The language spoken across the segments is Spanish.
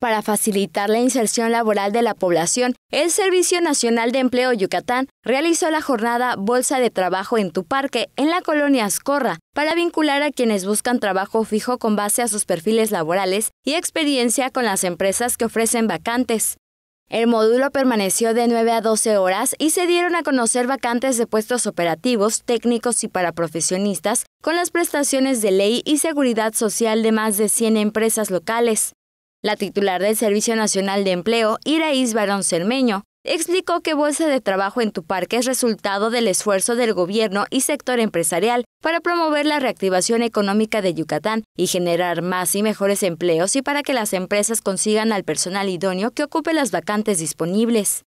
Para facilitar la inserción laboral de la población, el Servicio Nacional de Empleo Yucatán realizó la jornada Bolsa de Trabajo en tu Parque en la colonia Ascorra para vincular a quienes buscan trabajo fijo con base a sus perfiles laborales y experiencia con las empresas que ofrecen vacantes. El módulo permaneció de 9 a 12 horas y se dieron a conocer vacantes de puestos operativos, técnicos y para profesionistas con las prestaciones de ley y seguridad social de más de 100 empresas locales. La titular del Servicio Nacional de Empleo, Iraís Barón Cermeño, explicó que Bolsa de Trabajo en tu parque es resultado del esfuerzo del gobierno y sector empresarial para promover la reactivación económica de Yucatán y generar más y mejores empleos y para que las empresas consigan al personal idóneo que ocupe las vacantes disponibles.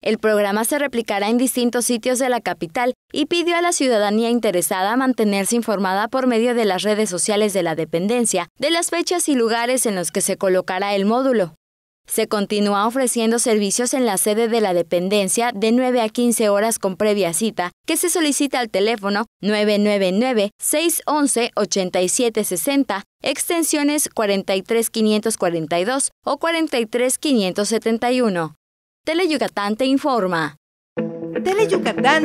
El programa se replicará en distintos sitios de la capital y pidió a la ciudadanía interesada mantenerse informada por medio de las redes sociales de la dependencia de las fechas y lugares en los que se colocará el módulo. Se continúa ofreciendo servicios en la sede de la dependencia de 9 a 15 horas con previa cita, que se solicita al teléfono 999-611-8760, extensiones 43542 o 43571. Tele te informa. Tele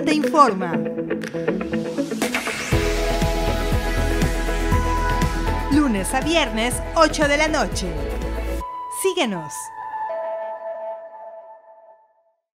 te informa. Lunes a viernes, 8 de la noche. Síguenos.